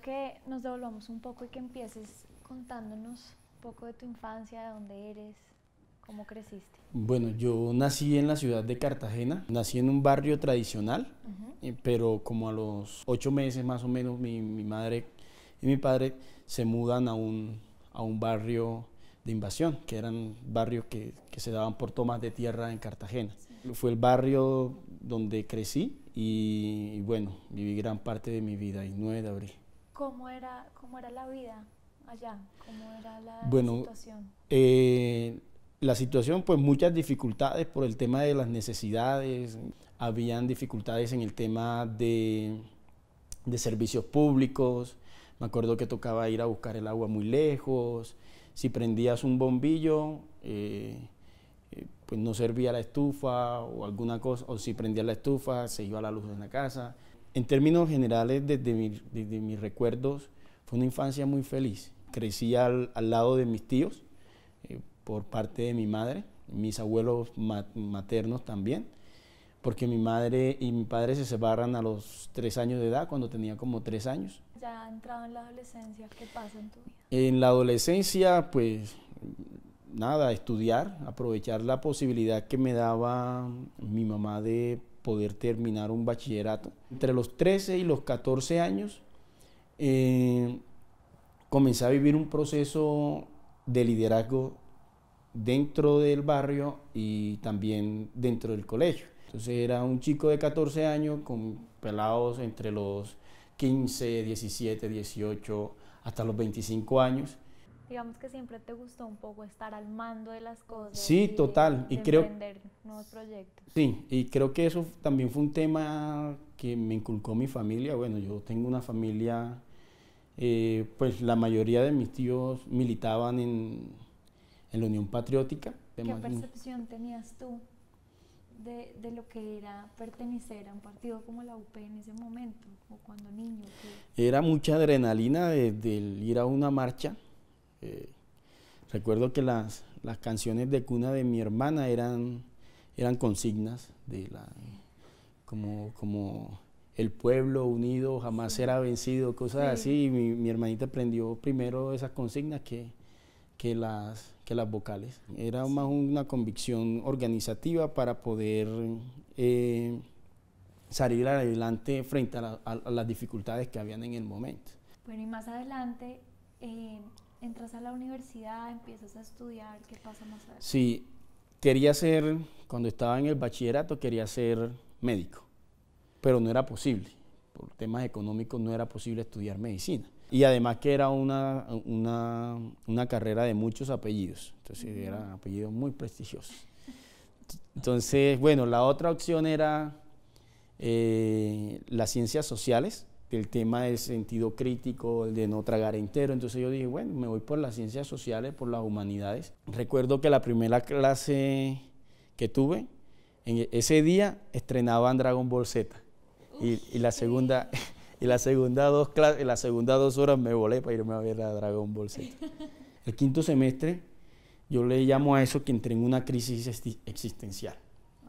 que nos devolvamos un poco y que empieces contándonos un poco de tu infancia, de dónde eres, cómo creciste. Bueno, yo nací en la ciudad de Cartagena, nací en un barrio tradicional, eh, pero como a los ocho meses más o menos mi, madre y mi padre se mudan a un, a un barrio de invasión, que eran barrios que, que, se daban por tomas de tierra en Cartagena. Fue el barrio donde crecí y, bueno, viví gran parte de mi vida, y 9 de abril. ¿Cómo era, cómo era la vida allá? ¿Cómo era la situación? Eh, la situación, pues muchas dificultades por el tema de las necesidades, habían dificultades en el tema de, servicios públicos, me acuerdo que tocaba ir a buscar el agua muy lejos, si prendías un bombillo, eh, eh, pues no servía la estufa o alguna cosa, o si prendías la estufa se iba la luz de la casa. En términos generales, desde, mis recuerdos, fue una infancia muy feliz. Crecí al, lado de mis tíos, eh, por parte de mi madre, mis abuelos maternos también, porque mi madre y mi padre se separan a los tres años de edad, cuando tenía como tres años. Ya entrado en la adolescencia, ¿qué pasa en tu vida? En la adolescencia, pues nada, estudiar, aprovechar la posibilidad que me daba mi mamá de poder terminar un bachillerato. Entre los 13 y los 14 años eh, comencé a vivir un proceso de liderazgo dentro del barrio y también dentro del colegio. Entonces era un chico de 14 años con pelados entre los 15, 17, 18 hasta los 25 años digamos que siempre te gustó un poco estar al mando de las cosas. Sí, total. Y creo. nuevos proyectos. Sí, y creo que eso también fue un tema que me inculcó mi familia. Bueno, yo tengo una familia, eh, pues la mayoría de mis tíos militaban en, la Unión Patriótica. ¿Qué percepción tenías tú de, lo que era pertenecer a un partido como la UP en ese momento o cuando niño? Era mucha adrenalina desde de ir a una marcha eh, recuerdo que las, las, canciones de cuna de mi hermana eran, eran consignas de la, como, como el pueblo unido jamás será vencido, cosas así. Y mi, hermanita aprendió primero esas consignas que, que, las, que las vocales. Era más una convicción organizativa para poder eh, salir adelante frente a, las dificultades que habían en el momento. Bueno, y más adelante, eh, entras a la universidad, empiezas a estudiar, ¿qué pasa más adelante? Sí, quería ser, cuando estaba en el bachillerato, quería ser médico, pero no era posible. Por temas económicos no era posible estudiar medicina. Y además que era una, una, una carrera de muchos apellidos, entonces eran apellidos muy prestigiosos. Entonces, bueno, la otra opción era eh, las ciencias sociales, del tema del sentido crítico, de no tragar entero. Entonces yo dije, bueno, me voy por las ciencias sociales, por las humanidades. Recuerdo que la primera clase que tuve, en e, ese día estrenaban Dragon Ball Z. Y, la segunda... Y la segunda dos clases, la segunda dos horas me volé para irme a ver a Dragon Ball Z. El quinto semestre, yo le llamo a eso que entré en una crisis existencial.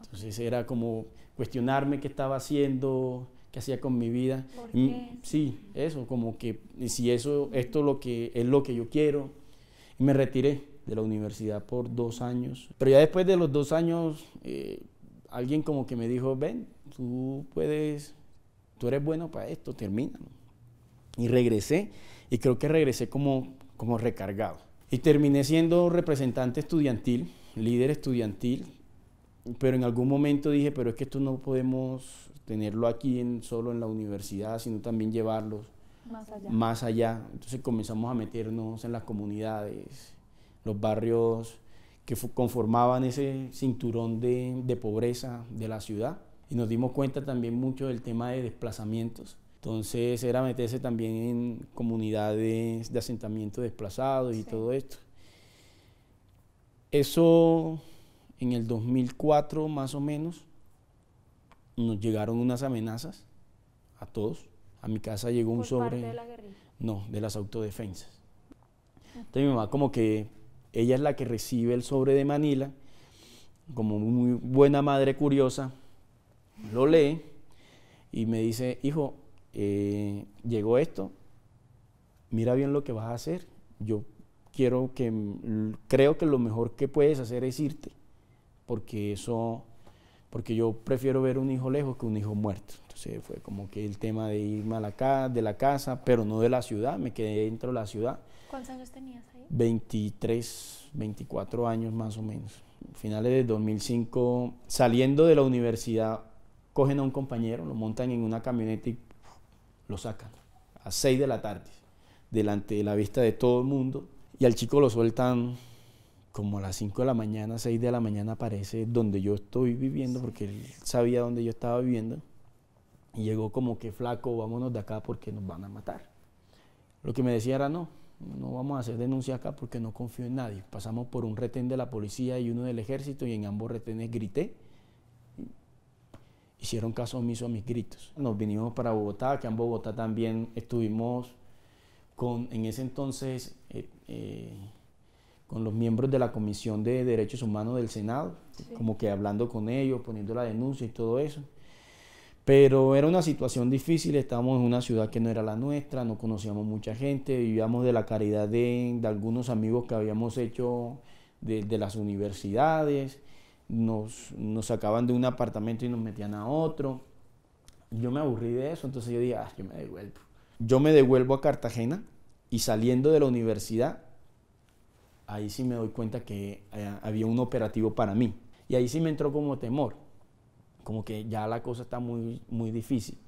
Entonces era como cuestionarme qué estaba haciendo, ¿Qué hacía con mi vida. Mm, sí, eso, como que si eso, esto lo que, es lo que yo quiero. Y me retiré de la universidad por dos años. Pero ya después de los dos años, eh, alguien como que me dijo, ven, tú puedes, tú eres bueno para esto, termina. Y regresé, y creo que regresé como, como recargado. Y terminé siendo representante estudiantil, líder estudiantil, pero en algún momento dije, pero es que esto no podemos tenerlo aquí solo en la universidad, sino también llevarlos más allá. Entonces comenzamos a meternos en las comunidades, los barrios que conformaban ese cinturón de, pobreza de la ciudad y nos dimos cuenta también mucho del tema de desplazamientos. Entonces era meterse también en comunidades de asentamiento desplazados y todo esto. Eso en el 2004 más o menos nos llegaron unas amenazas a todos. A mi casa llegó un sobre... de la guerrilla? No, de las autodefensas. Entonces mi mamá como que ella es la que recibe el sobre de Manila, como muy buena madre curiosa, lo lee y me dice, hijo, eh, llegó esto, mira bien lo que vas a hacer. Yo quiero que, creo que lo mejor que puedes hacer es irte, porque eso porque yo prefiero ver un hijo lejos que un hijo muerto. Entonces fue como que el tema de irme a la casa, de la casa, pero no de la ciudad, me quedé dentro de la ciudad. ¿Cuántos años tenías ahí? 23, 24 años más o menos. Finales de 2005, saliendo de la universidad, cogen a un compañero, lo montan en una camioneta y lo sacan a 6 de la tarde, delante de la vista de todo el mundo, y al chico lo sueltan como a las 5 de la mañana, 6 de la mañana aparece donde yo estoy viviendo, porque él sabía dónde yo estaba viviendo, y llegó como que flaco, vámonos de acá porque nos van a matar. Lo que me decía era, no, no vamos a hacer denuncia acá porque no confío en nadie. Pasamos por un retén de la policía y uno del ejército, y en ambos retenes grité. Hicieron caso omiso a mis gritos. Nos vinimos para Bogotá, que en Bogotá también estuvimos con, en ese entonces... Eh, eh, con los miembros de la Comisión de Derechos Humanos del Senado, como que hablando con ellos, poniendo la denuncia y todo eso. Pero era una situación difícil, estábamos en una ciudad que no era la nuestra, no conocíamos mucha gente, vivíamos de la caridad de, algunos amigos que habíamos hecho de, las universidades, nos, nos, sacaban de un apartamento y nos metían a otro. Yo me aburrí de eso, entonces yo dije, ah, yo me devuelvo. Yo me devuelvo a Cartagena y saliendo de la universidad ahí sí me doy cuenta que eh, había un operativo para mí. Y ahí sí me entró como temor, como que ya la cosa está muy, muy difícil.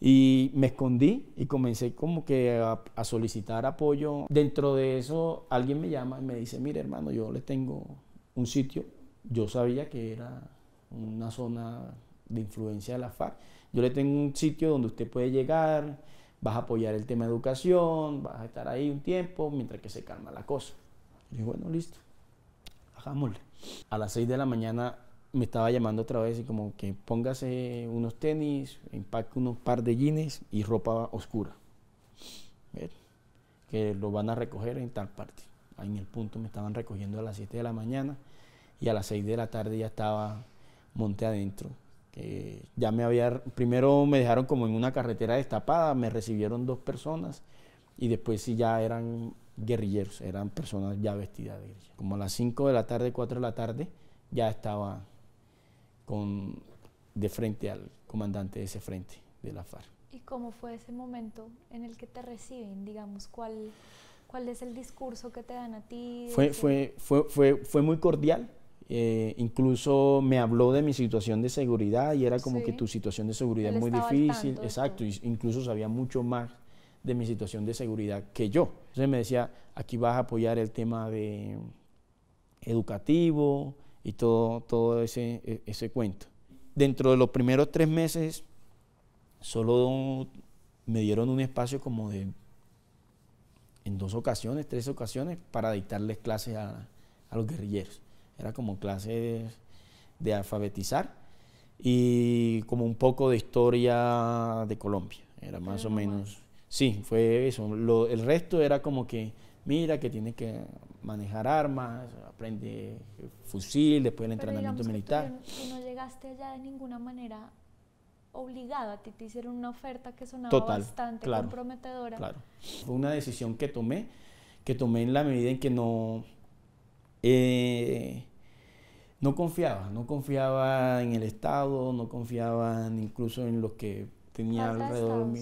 Y me escondí y comencé como que a, a solicitar apoyo. Dentro de eso alguien me llama y me dice, mire hermano, yo le tengo un sitio. Yo sabía que era una zona de influencia de la FARC. Yo le tengo un sitio donde usted puede llegar, vas a apoyar el tema de educación, vas a estar ahí un tiempo mientras que se calma la cosa. Dije, bueno, listo, hagámosle. A las 6 de la mañana me estaba llamando otra vez y como que póngase unos tenis, empaque unos par de jeans y ropa oscura. Que lo van a recoger en tal parte. Ahí en el punto me estaban recogiendo a las 7 de la mañana y a las 6 de la tarde ya estaba monte adentro. Que ya me había, primero me dejaron como en una carretera destapada, me recibieron dos personas y después sí ya eran guerrilleros, eran personas ya vestidas de guerrilleros. Como a las 5 de la tarde, 4 de la tarde, ya estaba con, de frente al comandante de ese frente de la FARC. ¿Y cómo fue ese momento en el que te reciben? Digamos, ¿cuál, cuál es el discurso que te dan a ti? Fue, fue, fue, fue, fue muy cordial. Eh, incluso me habló de mi situación de seguridad y era como que tu situación de seguridad es muy difícil. Exacto, incluso sabía mucho más de mi situación de seguridad que yo. Entonces me decía, aquí vas a apoyar el tema de educativo y todo, todo ese, e, ese cuento. Dentro de los primeros tres meses, solo me dieron un espacio como de, en dos ocasiones, tres ocasiones, para dictarles clases a, a los guerrilleros. Era como clases de alfabetizar y como un poco de historia de Colombia. Era más o menos Sí, fue eso. el resto era como que, mira, que tienes que manejar armas, aprende fusil después el entrenamiento militar. Y no llegaste allá de ninguna manera obligado, a ti te hicieron una oferta que sonaba bastante comprometedora. Claro. Fue una decisión que tomé, que tomé en la medida en que no, eh, no confiaba, no confiaba en el Estado, no confiaba incluso en los que tenía alrededor,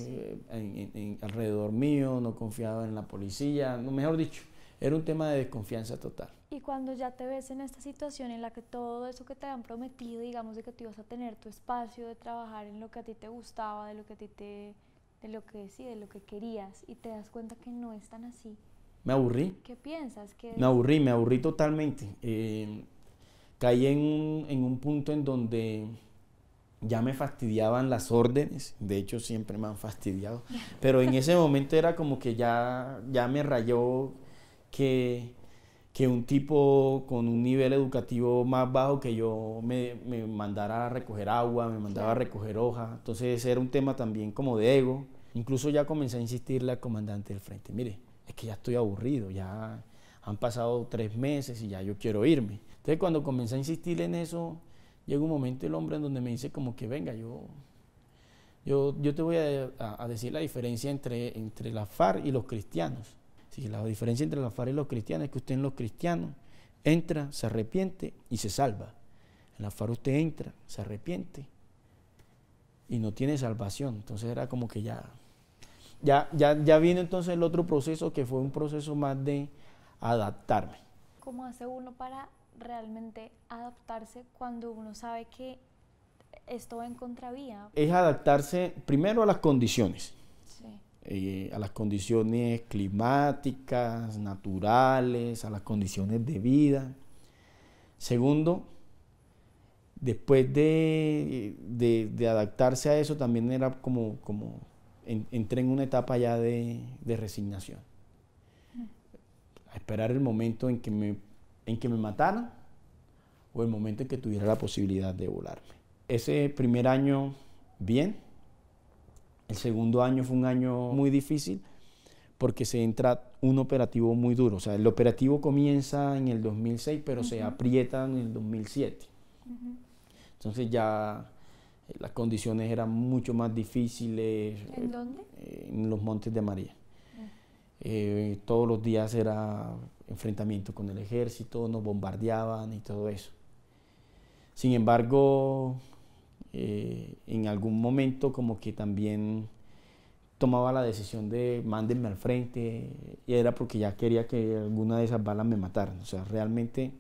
alrededor mío, no confiaba en la policía, no, mejor dicho, era un tema de desconfianza total. Y cuando ya te ves en esta situación en la que todo eso que te han prometido, digamos de que tú ibas a tener tu espacio de trabajar en lo que a ti te gustaba, de lo que a ti te de lo que sí, lo que querías y te das cuenta que no es tan así. Me aburrí. ¿Qué piensas? me aburrí, me aburrí totalmente. Eh, caí en un punto en donde ya me fastidiaban las órdenes, de hecho siempre me han fastidiado, pero en ese momento era como que ya, ya me rayó que, que un tipo con un nivel educativo más bajo que yo me, me mandara a recoger agua, me mandaba a recoger hoja, entonces era un tema también como de ego, incluso ya comencé a insistirle al comandante del frente, mire, es que ya estoy aburrido, ya han pasado tres meses y ya yo quiero irme. Entonces cuando comencé a insistirle en eso, llega un momento el hombre en donde me dice como que venga, yo, yo, yo te voy a, decir la diferencia entre, entre la FARC y los cristianos. la diferencia entre la FAR y los cristianos es que usted en los cristianos entra, se arrepiente y se salva. En la FAR usted entra, se arrepiente y no tiene salvación. Entonces era como que ya, ya, ya, ya vino entonces el otro proceso que fue un proceso más de adaptarme. ¿Cómo hace uno para realmente adaptarse cuando uno sabe que esto va en contravía? Es adaptarse primero a las condiciones. Eh, a las condiciones climáticas, naturales, a las condiciones de vida. Segundo, después de, de, adaptarse a eso, también era como, como entré en una etapa ya de, de resignación. A esperar el momento en que me en que me mataran o el momento en que tuviera la posibilidad de volarme. Ese primer año, bien. El segundo año fue un año muy difícil porque se entra un operativo muy duro. O sea, el operativo comienza en el 2006, pero se aprieta en el 2007. Entonces ya eh, las condiciones eran mucho más difíciles. ¿En dónde? Eh, en los Montes de María. Eh, todos los días era enfrentamiento con el ejército, nos bombardeaban y todo eso. Sin embargo, eh, en algún momento como que también tomaba la decisión de mándenme al frente y era porque ya quería que alguna de esas balas me mataran. O sea, realmente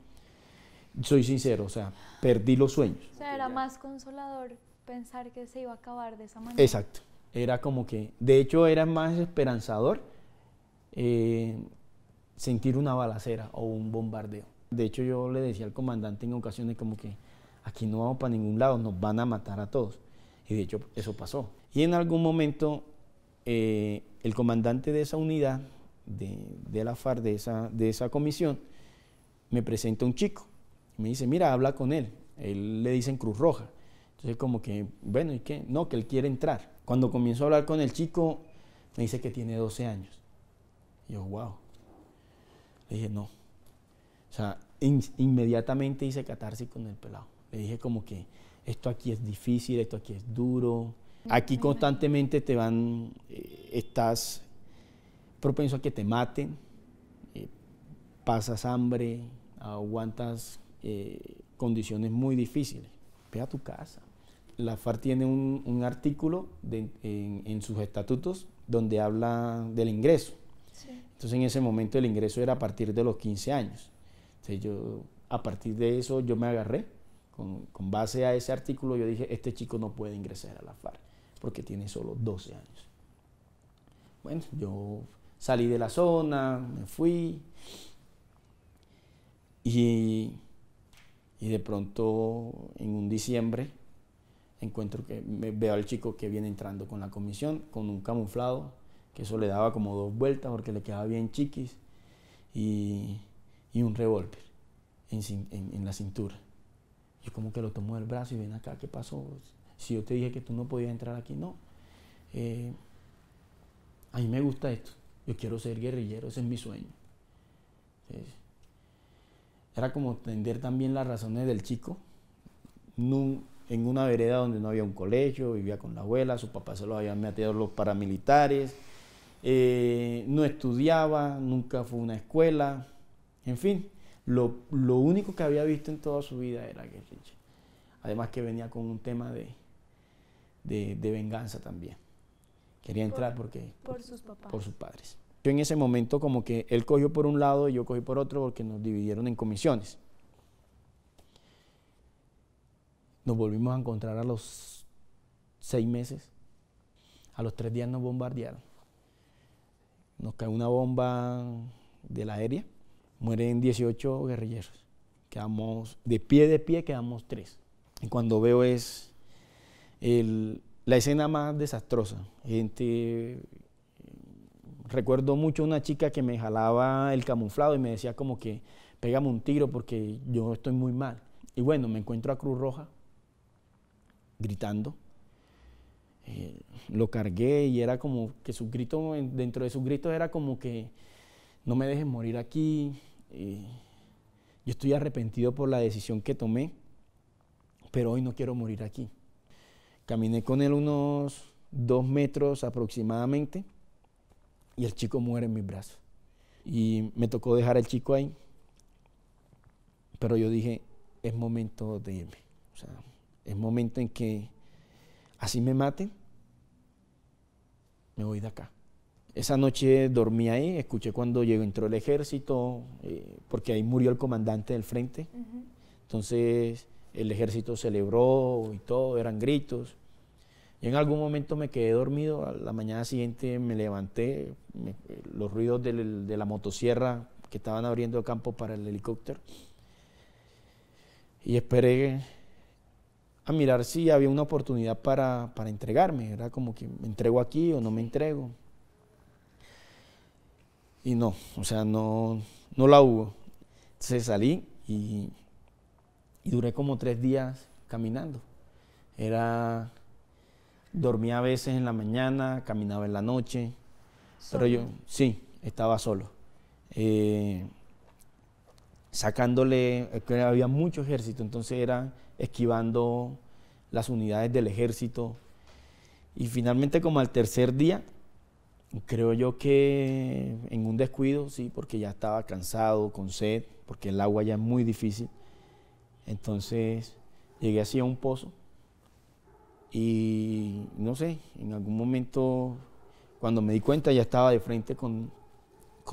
soy sincero, o sea, perdí los sueños. O sea, era más consolador pensar que se iba a acabar de esa manera. Exacto. Era como que, de hecho, era más esperanzador eh, sentir una balacera o un bombardeo. De hecho, yo le decía al comandante en ocasiones como que aquí no vamos para ningún lado, nos van a matar a todos. Y de hecho, eso pasó. Y en algún momento, eh, el comandante de esa unidad, de, la FARC, de esa, comisión, me presenta un chico. Me dice, mira, habla con él. Él le dicen Cruz Roja. Entonces como que, bueno, ¿y qué? No, que él quiere entrar. Cuando comienzo a hablar con el chico, me dice que tiene 12 años. Y yo, wow. Le dije, no. O sea, inmediatamente hice catarse con el pelado. Le dije como que esto aquí es difícil, esto aquí es duro. Aquí constantemente te van, eh, estás propenso a que te maten, eh, pasas hambre, aguantas eh, condiciones muy difíciles. Ve a tu casa. La FARC tiene un, artículo en sus estatutos donde habla del ingreso. Entonces en ese momento el ingreso era a partir de los 15 años. Entonces yo, a partir de eso yo me agarré, con, base a ese artículo yo dije, este chico no puede ingresar a la FARC porque tiene solo 12 años. Bueno, yo salí de la zona, me fui y, de pronto en un diciembre encuentro que veo al chico que viene entrando con la comisión con un camuflado que eso le daba como dos vueltas porque le quedaba bien chiquis, y, un revólver en, la cintura. Yo como que lo tomó del brazo y ven acá, ¿qué pasó? Si yo te dije que tú no podías entrar aquí, no. Eh, a mí me gusta esto. Yo quiero ser guerrillero, ese es mi sueño. era como entender también las razones del chico. en una vereda donde no había un colegio, vivía con la abuela, su papá se lo habían metido los paramilitares. Eh, no estudiaba, nunca fue a una escuela, en fin, lo, único que había visto en toda su vida era guerrilla. Además que venía con un tema de, de, venganza también. Quería entrar porque... Por sus Por sus padres. Yo en ese momento como que él cogió por un lado y yo cogí por otro porque nos dividieron en comisiones. Nos volvimos a encontrar a los seis meses. A los tres días nos bombardearon nos cae una bomba de la aérea, mueren 18 guerrilleros. Quedamos, de pie de pie quedamos tres. Y cuando veo es la escena más desastrosa. Gente, recuerdo mucho una chica que me jalaba el camuflado y me decía como que pégame un tiro porque yo estoy muy mal. Y bueno, me encuentro a Cruz Roja gritando lo cargué y era como que su grito dentro de sus gritos era como que no me dejes morir aquí. Eh, yo estoy arrepentido por la decisión que tomé, pero hoy no quiero morir aquí. Caminé con él unos dos metros aproximadamente y el chico muere en mis brazos. Y me tocó dejar al chico ahí, pero yo dije, es momento de irme. es momento en que así me maten, me voy de acá. Esa noche dormí ahí, escuché cuando llegó, entró el ejército, eh, porque ahí murió el comandante del frente. Entonces el ejército celebró y todo, eran gritos. Y en algún momento me quedé dormido, a la mañana siguiente me levanté, los ruidos de la motosierra que estaban abriendo campo para el helicóptero. Y esperé a mirar si había una oportunidad para, entregarme. Era como que me entrego aquí o no me entrego. Y no, o sea, no, la hubo. Entonces salí y, duré como tres días caminando. Era, dormía a veces en la mañana, caminaba en la noche, pero yo sí, estaba solo. Eh, sacándole, eh, había mucho ejército, entonces era esquivando las unidades del ejército. Y finalmente como al tercer día, creo yo que en un descuido, sí, porque ya estaba cansado, con sed, porque el agua ya es muy difícil. Entonces llegué así a un pozo y no sé, en algún momento cuando me di cuenta ya estaba de frente con,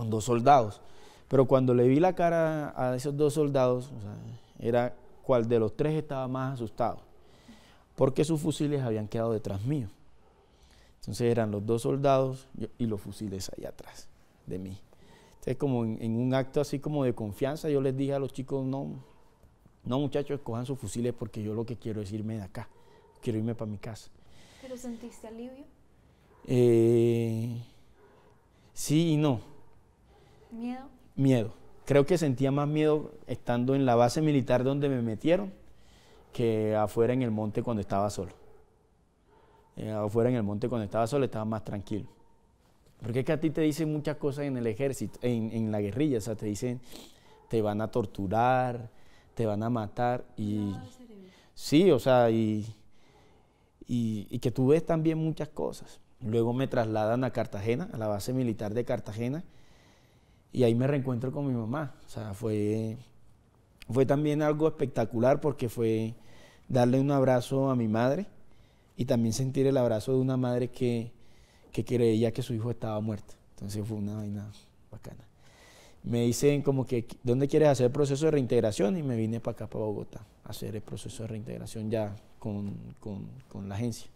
dos soldados. Pero cuando le vi la cara a esos dos soldados, o sea, era cuál de los tres estaba más asustado, porque sus fusiles habían quedado detrás mío. Entonces eran los dos soldados y los fusiles allá atrás de mí. Entonces como en, un acto así como de confianza, yo les dije a los chicos, no, no muchachos, cojan sus fusiles porque yo lo que quiero es irme de acá, quiero irme para mi casa. ¿Pero sentiste alivio? Eh, sí y no. ¿Miedo? Miedo creo que sentía más miedo estando en la base militar donde me metieron que afuera en el monte cuando estaba solo. Eh, afuera en el monte cuando estaba solo estaba más tranquilo. Porque es que a ti te dicen muchas cosas en el ejército, en, la guerrilla, o sea, te dicen, te van a torturar, te van a matar y... Sí, o sea, y que tú ves también muchas cosas. Luego me trasladan a Cartagena, a la base militar de Cartagena, y ahí me reencuentro con mi mamá. O sea, fue, fue también algo espectacular porque fue darle un abrazo a mi madre y también sentir el abrazo de una madre que, que creía que su hijo estaba muerto. Entonces fue una vaina bacana. Me dicen como que, ¿dónde quieres hacer el proceso de reintegración? Y me vine para acá, para Bogotá, a hacer el proceso de reintegración ya con la agencia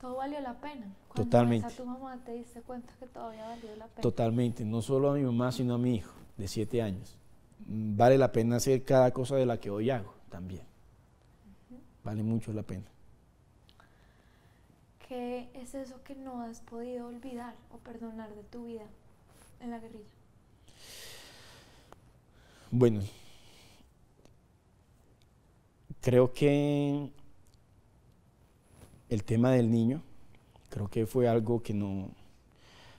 todo valió la pena. Totalmente. tu mamá te diste cuenta que todavía valió la pena. Totalmente, no solo a mi mamá, sino a mi hijo de siete años. Mm, vale la pena hacer cada cosa de la que hoy hago también. Vale mucho la pena. ¿Qué es eso que no has podido olvidar o perdonar de tu vida en la guerrilla? Bueno, creo que el tema del niño, creo que fue algo que no...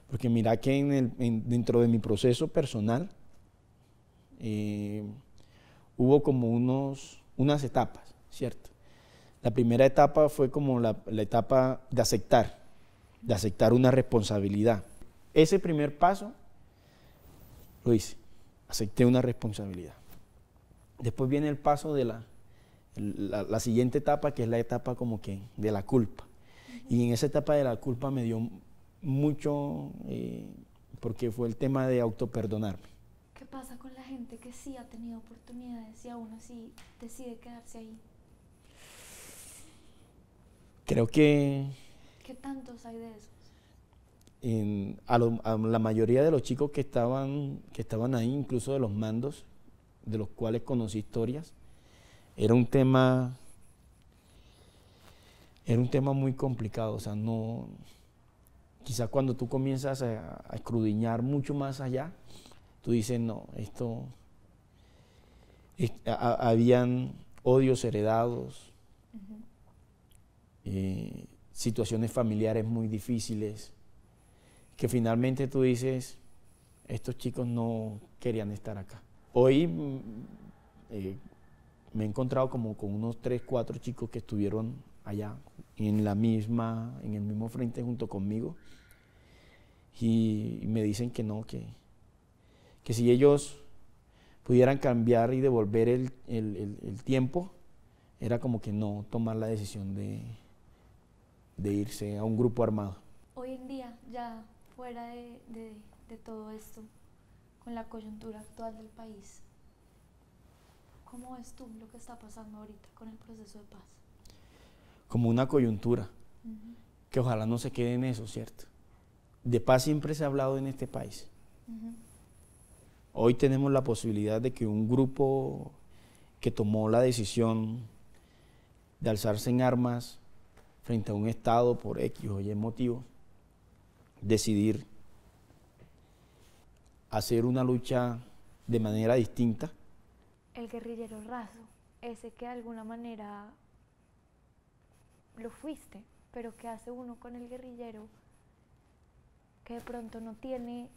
Porque mira que dentro de mi proceso personal eh, hubo como unos, unas etapas, ¿cierto? La primera etapa fue como la, la etapa de aceptar, de aceptar una responsabilidad. Ese primer paso lo hice, acepté una responsabilidad. Después viene el paso de la la, siguiente etapa, que es la etapa como que de la culpa. Y en esa etapa de la culpa me dio mucho, eh, porque fue el tema de autoperdonarme. ¿Qué pasa con la gente que sí ha tenido oportunidades y aún así decide quedarse ahí? Creo que... ¿Qué tantos hay de esos? a, la mayoría de los chicos que estaban, que estaban ahí, incluso de los mandos, de los cuales conocí historias, era un tema, era un tema muy complicado, o sea, no, quizás cuando tú comienzas a, escrudiñar mucho más allá, tú dices, no, esto, habían odios heredados, eh, situaciones familiares muy difíciles, que finalmente tú dices, estos chicos no querían estar acá. Hoy mm, eh, me he encontrado como con unos tres, cuatro chicos que estuvieron allá en la misma, en el mismo frente junto conmigo y me dicen que no, que, que si ellos pudieran cambiar y devolver el, tiempo, era como que no tomar la decisión de, de irse a un grupo armado. Hoy en día, ya fuera de todo esto, con la coyuntura actual del país, ¿Cómo ves tú lo que está pasando ahorita con el proceso de paz? Como una coyuntura, que ojalá no se quede en eso, ¿cierto? De paz siempre se ha hablado en este país. Hoy tenemos la posibilidad de que un grupo que tomó la decisión de alzarse en armas frente a un Estado por X o Y motivos, decidir hacer una lucha de manera distinta el guerrillero raso, ese que de alguna manera lo fuiste, pero que hace uno con el guerrillero que de pronto no tiene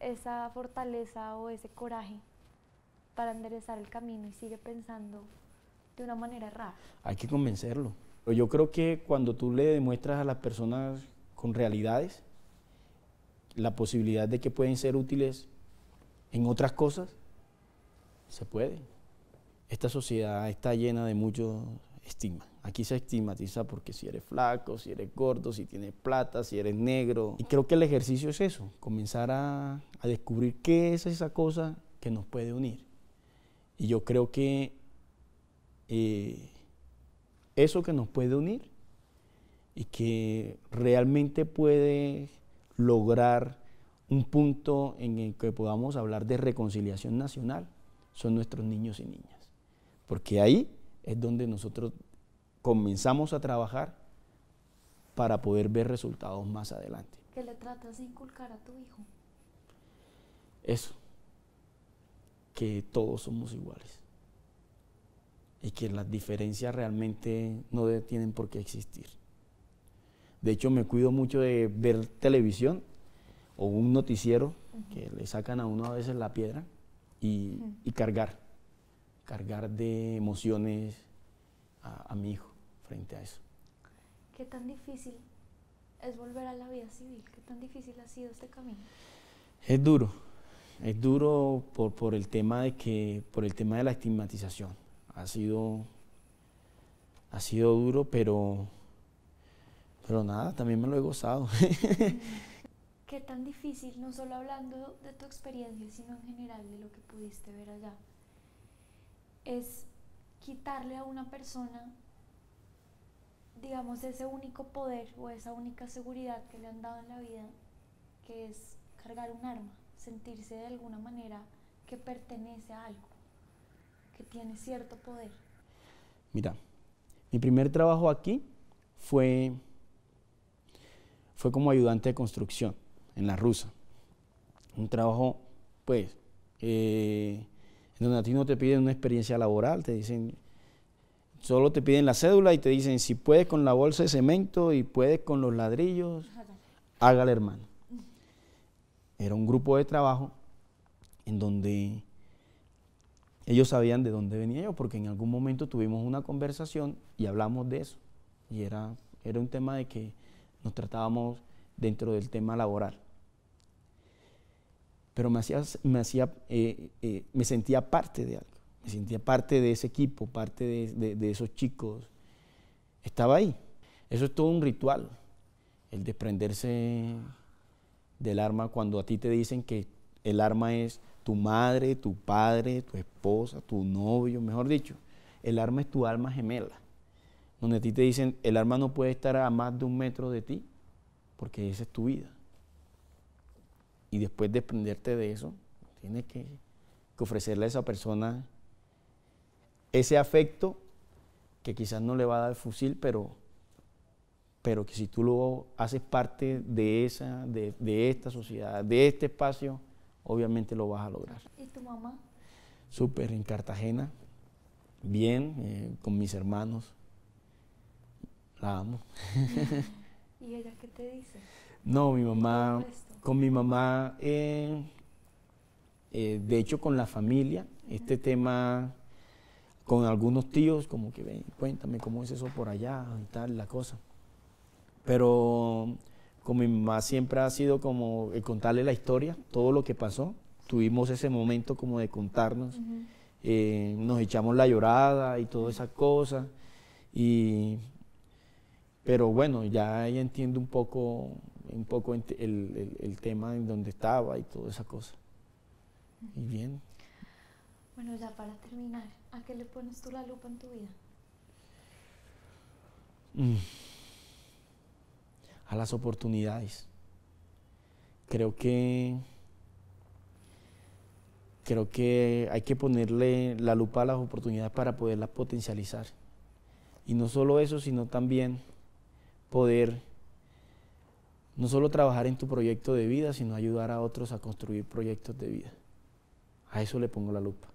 esa fortaleza o ese coraje para enderezar el camino y sigue pensando de una manera rara. Hay que convencerlo. Yo creo que cuando tú le demuestras a las personas con realidades la posibilidad de que pueden ser útiles en otras cosas, se puede. Esta sociedad está llena de mucho estigma. Aquí se estigmatiza porque si eres flaco, si eres gordo, si tienes plata, si eres negro. Y creo que el ejercicio es eso, comenzar a, descubrir qué es esa cosa que nos puede unir. Y yo creo que eh, eso que nos puede unir y que realmente puede lograr un punto en el que podamos hablar de reconciliación nacional son nuestros niños y niñas. Porque ahí es donde nosotros comenzamos a trabajar para poder ver resultados más adelante. ¿Qué le tratas de inculcar a tu hijo? Eso, que todos somos iguales y que las diferencias realmente no tienen por qué existir. De hecho, me cuido mucho de ver televisión o un noticiero que le sacan a uno a veces la piedra y, cargar, cargar de emociones a, mi hijo frente a eso. ¿Qué tan difícil es volver a la vida civil? ¿Qué tan difícil ha sido este camino? Es duro, es duro por, por, el tema de que, por el tema de la estigmatización. Ha sido, ha sido duro, pero, pero nada, también me lo he gozado. qué tan difícil, no solo hablando de tu experiencia, sino en general de lo que pudiste ver allá, es quitarle a una persona, digamos, ese único poder o esa única seguridad que le han dado en la vida, que es cargar un arma, sentirse de alguna manera que pertenece a algo, que tiene cierto poder. Mira, mi primer trabajo aquí fue, fue como ayudante de construcción en la rusa. Un trabajo, pues, eh, en donde a ti no te piden una experiencia laboral, te dicen, solo te piden la cédula y te dicen, si puedes con la bolsa de cemento y puedes con los ladrillos, hágale hermano. Era un grupo de trabajo en donde ellos sabían de dónde venía yo, porque en algún momento tuvimos una conversación y hablamos de eso. Y era, era un tema de que nos tratábamos dentro del tema laboral pero me, hacía, eh, eh, me, sentía parte de algo, me sentía parte de ese equipo, parte de, de esos chicos. Estaba ahí. Eso es todo un ritual, el desprenderse del arma cuando a ti te dicen que el arma es tu madre, tu padre, tu esposa, tu novio, mejor dicho, el arma es tu alma gemela, donde a ti te dicen el arma no puede estar a más de un metro de ti, porque esa es tu vida y después desprenderte de eso, tienes que, ofrecerle a esa persona ese afecto que quizás no le va a dar el fusil, pero, pero que si tú lo haces parte de, esa, de, esta sociedad, de este espacio, obviamente lo vas a lograr. ¿Y tu mamá? Súper, en Cartagena, bien, eh, con mis hermanos, la amo. ¿Y ella qué te dice? No, mi mamá, con mi mamá, eh, eh, de hecho con la familia, este tema con algunos tíos, como que ven, cuéntame cómo es eso por allá y tal, la cosa. Pero con mi mamá siempre ha sido como contarle la historia, todo lo que pasó. Tuvimos ese momento como de contarnos, eh, nos echamos la llorada y toda esa cosa, Y, pero bueno, ya ella entiende un poco un poco el, el, tema en donde estaba y toda esa cosa. Y bien. Bueno, ya para terminar, ¿a qué le pones tú la lupa en tu vida? Mm. A las oportunidades. Creo que creo que hay que ponerle la lupa a las oportunidades para poderlas potencializar. Y no solo eso, sino también poder no solo trabajar en tu proyecto de vida, sino ayudar a otros a construir proyectos de vida. A eso le pongo la lupa.